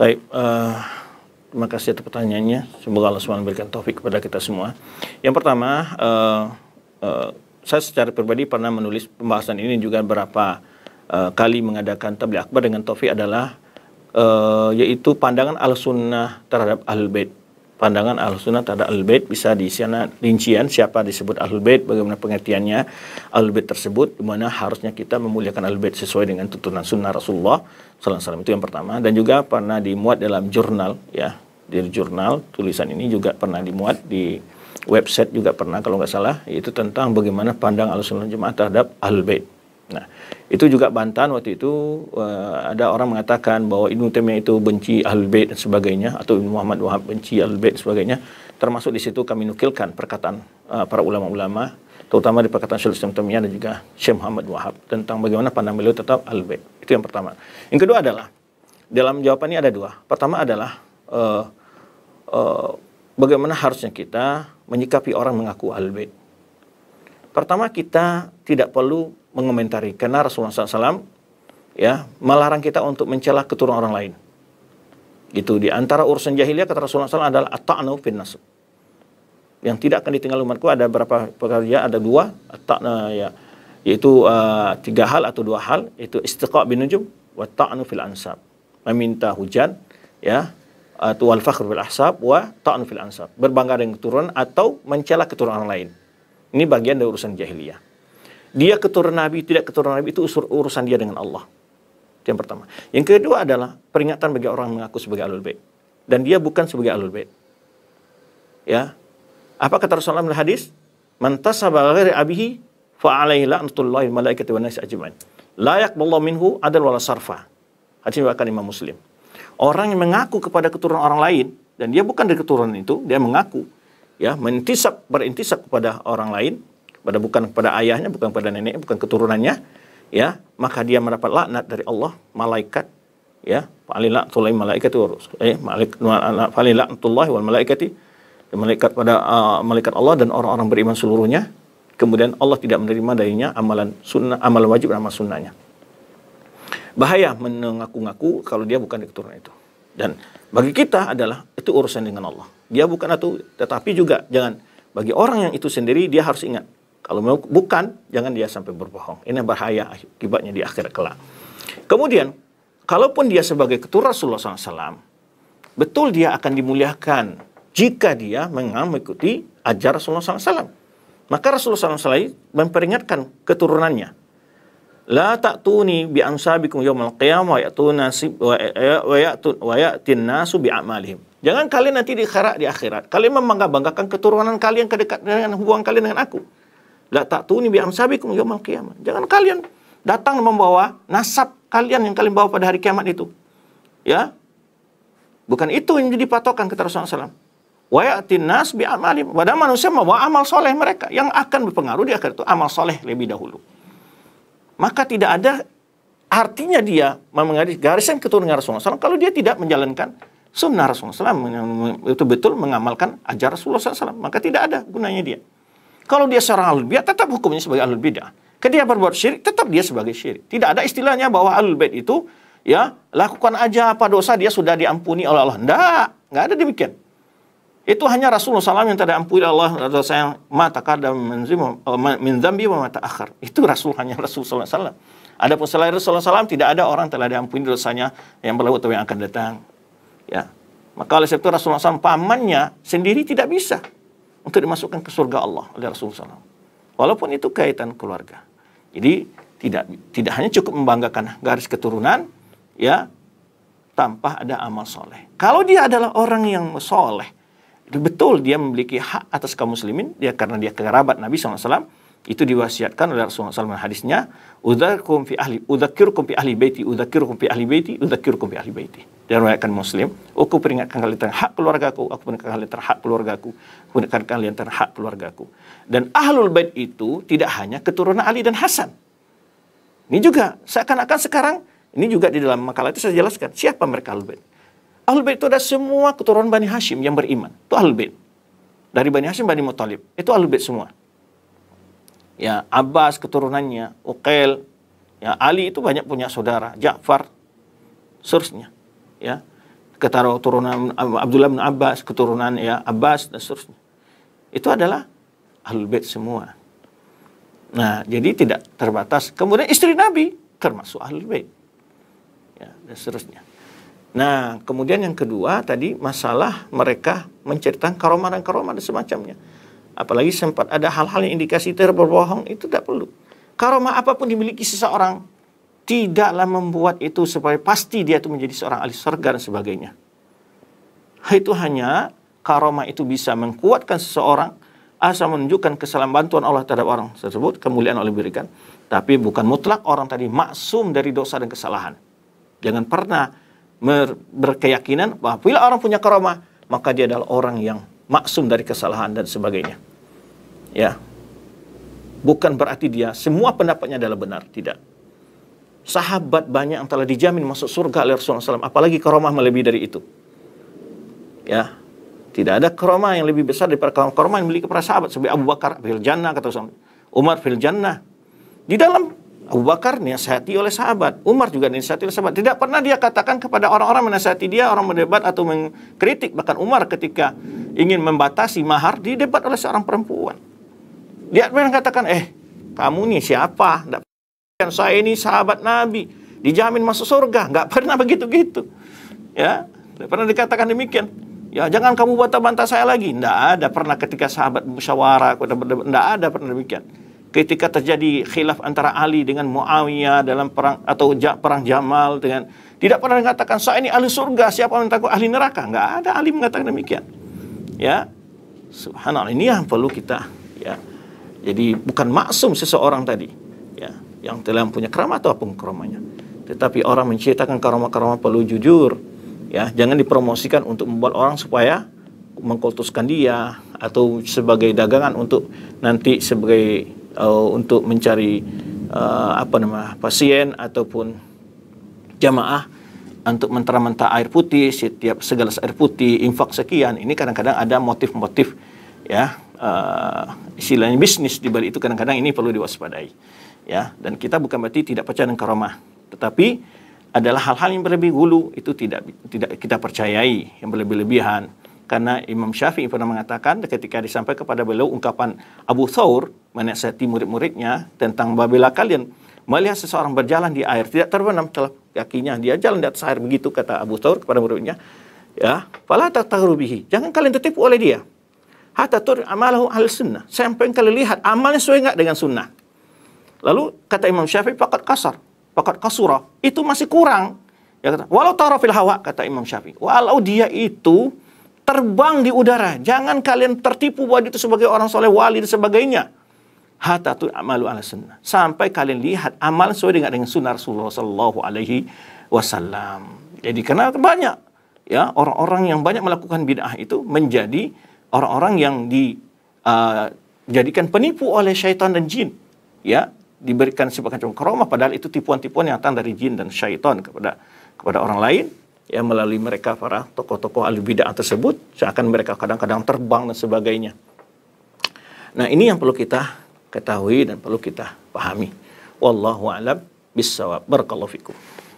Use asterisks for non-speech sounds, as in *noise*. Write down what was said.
Baik, uh, terima kasih atas pertanyaannya. Semoga Allah SWT memberikan taufik kepada kita semua. Yang pertama, uh, uh, saya secara pribadi pernah menulis pembahasan ini juga berapa uh, kali mengadakan tabligh akbar dengan taufik adalah uh, yaitu pandangan al-sunnah terhadap al-bait pandangan Ahlus Sunnah terhadap Ahlul Bait bisa di sana rincian siapa disebut Ahlul Bait, bagaimana pengertiannya Ahlul Bait tersebut, di mana harusnya kita memuliakan Ahlul Bait sesuai dengan tuntunan sunnah Rasulullah sallallahu alaihi itu yang pertama dan juga pernah dimuat dalam jurnal ya, di jurnal tulisan ini juga pernah dimuat di website juga pernah kalau nggak salah itu tentang bagaimana pandang Ahlus Sunnah Jemaah terhadap Ahlul Bait Nah, itu juga bantahan waktu itu uh, ada orang mengatakan bahwa Ibnu Taimiyah itu benci Ahlul Bait dan sebagainya atau Ibnu Muhammad Wahab benci Ahlul Bait dan sebagainya. Termasuk di situ kami nukilkan perkataan uh, para ulama-ulama terutama di perkataan Syekh Islam Taimiyah dan juga Syekh Muhammad Wahab tentang bagaimana pandang beliau tetap Ahlul Bait. Itu yang pertama. Yang kedua adalah dalam jawaban ini ada dua. Pertama adalah uh, uh, bagaimana harusnya kita menyikapi orang mengaku Ahlul Bait. Pertama kita tidak perlu mengomentari karena Rasulullah SAW ya melarang kita untuk mencela keturunan orang lain. Itu di antara urusan jahiliyah kata Rasulullah SAW adalah at-ta'nu fin nasab. Yang tidak akan ditinggal umatku ada berapa pekerja? Ya, ada dua, at-ta'na ya yaitu uh, tiga hal atau dua hal yaitu istiqa bin nujum wa ta'nu fil ansab. Meminta hujan ya atau wal fakhr bil ahsab wa ta'nu fil ansab. Berbangga dengan keturunan atau mencela keturunan orang lain. Ini bagian dari urusan jahiliyah. Dia keturunan Nabi, tidak keturunan Nabi itu urusan dia dengan Allah. Itu yang pertama. Yang kedua adalah peringatan bagi orang mengaku sebagai alul bait dan dia bukan sebagai alul bait. Ya. Apa kata Rasulullah dalam hadis? Man tasaba ghairi abihi fa alaihi la'natullahi malaikati wan nasi ajmain. La yaqballahu minhu adal wala sarfa. Hadis riwayat Imam Muslim. Orang yang mengaku kepada keturunan orang lain dan dia bukan dari keturunan itu, dia mengaku ya mentisab berintisab kepada orang lain pada bukan kepada ayahnya, bukan kepada neneknya, bukan keturunannya, ya, maka dia mendapat laknat dari Allah, malaikat, ya, falilak tulai malaikat itu, Eh, falilatullahi wal malaikati malaikat pada uh, malaikat Allah dan orang-orang beriman seluruhnya. Kemudian Allah tidak menerima darinya amalan sunnah, amalan wajib dan amal sunnahnya. Bahaya mengaku-ngaku kalau dia bukan keturunan itu. Dan bagi kita adalah itu urusan dengan Allah. Dia bukan itu, tetapi juga jangan bagi orang yang itu sendiri dia harus ingat kalau memang bukan, jangan dia sampai berbohong. Ini bahaya akibatnya di akhir kelak. Kemudian, kalaupun dia sebagai ketua Rasulullah SAW, betul dia akan dimuliakan jika dia mengikuti ajar Rasulullah SAW. Maka Rasulullah SAW memperingatkan keturunannya. La ta'tuni bi amsabikum yaumal qiyamah wa ya'tun wa ya, ya'tin nasu bi amalihim. Jangan kalian nanti di akhirat di akhirat kalian membangga-banggakan keturunan kalian kedekat dengan hubungan kalian dengan aku. La ta'tuni bi amsabikum yawmal qiyamah. Jangan kalian datang membawa nasab kalian yang kalian bawa pada hari kiamat itu. Ya. Bukan itu yang jadi patokan kata Rasulullah SAW. Wa ya'tin nas bi amalim. Pada manusia membawa amal soleh mereka yang akan berpengaruh di akhir itu amal soleh lebih dahulu. Maka tidak ada artinya dia menggaris garisan keturunan Rasulullah SAW kalau dia tidak menjalankan sunnah Rasulullah SAW, betul-betul mengamalkan ajar Rasulullah SAW. Maka tidak ada gunanya dia. Kalau dia seorang ahlul bidah, tetap hukumnya sebagai ahlul bidah. Ketika berbuat syirik, tetap dia sebagai syirik. Tidak ada istilahnya bahwa ahlul bait itu ya lakukan aja apa dosa dia sudah diampuni oleh Allah. Tidak, nggak ada demikian. Itu hanya Rasulullah SAW yang tidak ampuni Allah dosa yang mata kadam eh, min zambi wa mata akhir. Itu Rasul hanya Rasulullah SAW. Adapun selain Rasulullah SAW tidak ada orang telah diampuni dosanya yang berlaku atau yang akan datang. Ya, maka oleh sebab itu Rasulullah SAW pamannya sendiri tidak bisa untuk dimasukkan ke surga Allah oleh Rasulullah SAW. Walaupun itu kaitan keluarga. Jadi tidak tidak hanya cukup membanggakan garis keturunan, ya tanpa ada amal soleh. Kalau dia adalah orang yang soleh, betul dia memiliki hak atas kaum muslimin, dia karena dia kerabat Nabi SAW, itu diwasiatkan oleh Rasulullah SAW hadisnya, udzakum fi ahli, udzakirukum fi ahli baiti, udzakirukum fi ahli baiti, udzakirukum fi ahli baiti." Dan meriwayatkan Muslim, "Aku peringatkan kalian tentang hak keluargaku, aku peringatkan kalian tentang hak keluargaku, aku peringatkan kalian tentang hak keluargaku." Dan ahlul bait itu tidak hanya keturunan Ali dan Hasan. Ini juga seakan-akan sekarang ini juga di dalam makalah itu saya jelaskan siapa mereka ahlul bait. Ahlul bait itu ada semua keturunan Bani Hashim yang beriman. Itu ahlul bait. Dari Bani Hashim, Bani Muthalib. Itu ahlul bait semua ya Abbas keturunannya, Uqail, ya Ali itu banyak punya saudara, Ja'far, seterusnya, ya turunan Abdullah bin Abbas, keturunan ya Abbas dan seterusnya. Itu adalah ahlul bait semua. Nah, jadi tidak terbatas. Kemudian istri Nabi termasuk ahlul bait. Ya, dan seterusnya. Nah, kemudian yang kedua tadi masalah mereka menceritakan karomah dan karomah dan semacamnya apalagi sempat ada hal-hal yang indikasi terberbohong itu tidak perlu. Karomah apapun dimiliki seseorang tidaklah membuat itu supaya pasti dia itu menjadi seorang ahli surga dan sebagainya. Itu hanya karomah itu bisa menguatkan seseorang asal menunjukkan kesalahan bantuan Allah terhadap orang tersebut, kemuliaan Allah berikan. Tapi bukan mutlak orang tadi maksum dari dosa dan kesalahan. Jangan pernah berkeyakinan bahwa bila orang punya karomah, maka dia adalah orang yang maksum dari kesalahan dan sebagainya. Ya. Bukan berarti dia semua pendapatnya adalah benar, tidak. Sahabat banyak yang telah dijamin masuk surga oleh Rasulullah SAW, apalagi karomah melebihi dari itu. Ya, tidak ada karomah yang lebih besar daripada karomah yang memiliki para sahabat seperti Abu Bakar fil jannah kata Rasulullah. Umar fil jannah. Di dalam Abu Bakar nasihati oleh sahabat, Umar juga nasihati oleh sahabat. Tidak pernah dia katakan kepada orang-orang menasihati dia, orang mendebat atau mengkritik. Bahkan Umar ketika ingin membatasi mahar, didebat oleh seorang perempuan dia pernah katakan, eh kamu nih siapa? tidak pernah saya ini sahabat Nabi. Dijamin masuk surga. Nggak pernah *laughs* begitu-gitu. Ya, nggak pernah dikatakan demikian. Ya, jangan kamu bantah-bantah saya lagi. Nggak ada pernah ketika sahabat musyawarah, nggak ada pernah demikian. Ketika terjadi khilaf antara Ali dengan Muawiyah dalam perang atau perang Jamal dengan tidak pernah mengatakan saya ini ahli surga, siapa yang takut ahli neraka? Nggak ada ahli mengatakan demikian. Ya, subhanallah ini yang perlu kita jadi bukan maksum seseorang tadi ya yang telah punya keramat atau apa pengkeramannya. Tetapi orang menceritakan karomah-karomah perlu jujur ya jangan dipromosikan untuk membuat orang supaya mengkultuskan dia atau sebagai dagangan untuk nanti sebagai uh, untuk mencari uh, apa nama pasien ataupun jamaah untuk mentera-mentera air putih setiap segelas air putih infak sekian ini kadang-kadang ada motif-motif ya uh, istilahnya bisnis di balik itu kadang-kadang ini perlu diwaspadai ya dan kita bukan berarti tidak percaya dengan karomah tetapi adalah hal-hal yang berlebih gulu itu tidak tidak kita percayai yang berlebih-lebihan karena Imam Syafi'i pernah mengatakan ketika disampaikan kepada beliau ungkapan Abu Thawr menasihati murid-muridnya tentang babila kalian melihat seseorang berjalan di air tidak terbenam telah kakinya dia jalan di atas air begitu kata Abu Thawr kepada muridnya ya fala tatarubihi jangan kalian tertipu oleh dia Atatur amalahu al sunnah. Sampai kalian lihat amalnya sesuai nggak dengan sunnah. Lalu kata Imam Syafi'i pakat kasar, pakat kasura itu masih kurang. Ya kata, walau tarafil hawa kata Imam Syafi'i. Walau dia itu terbang di udara, jangan kalian tertipu bahwa itu sebagai orang soleh wali dan sebagainya. Hatta tu amalu ala sunnah. Sampai kalian lihat amal sesuai dengan, dengan sunnah Rasulullah Sallallahu Alaihi Wasallam. Jadi karena banyak ya orang-orang yang banyak melakukan bid'ah itu menjadi orang-orang yang dijadikan uh, penipu oleh syaitan dan jin ya diberikan sebagai macam karomah padahal itu tipuan-tipuan yang datang dari jin dan syaitan kepada kepada orang lain yang melalui mereka para tokoh-tokoh ahli bidah tersebut seakan mereka kadang-kadang terbang dan sebagainya. Nah, ini yang perlu kita ketahui dan perlu kita pahami. Wallahu alam bisawab. Barakallahu fikum.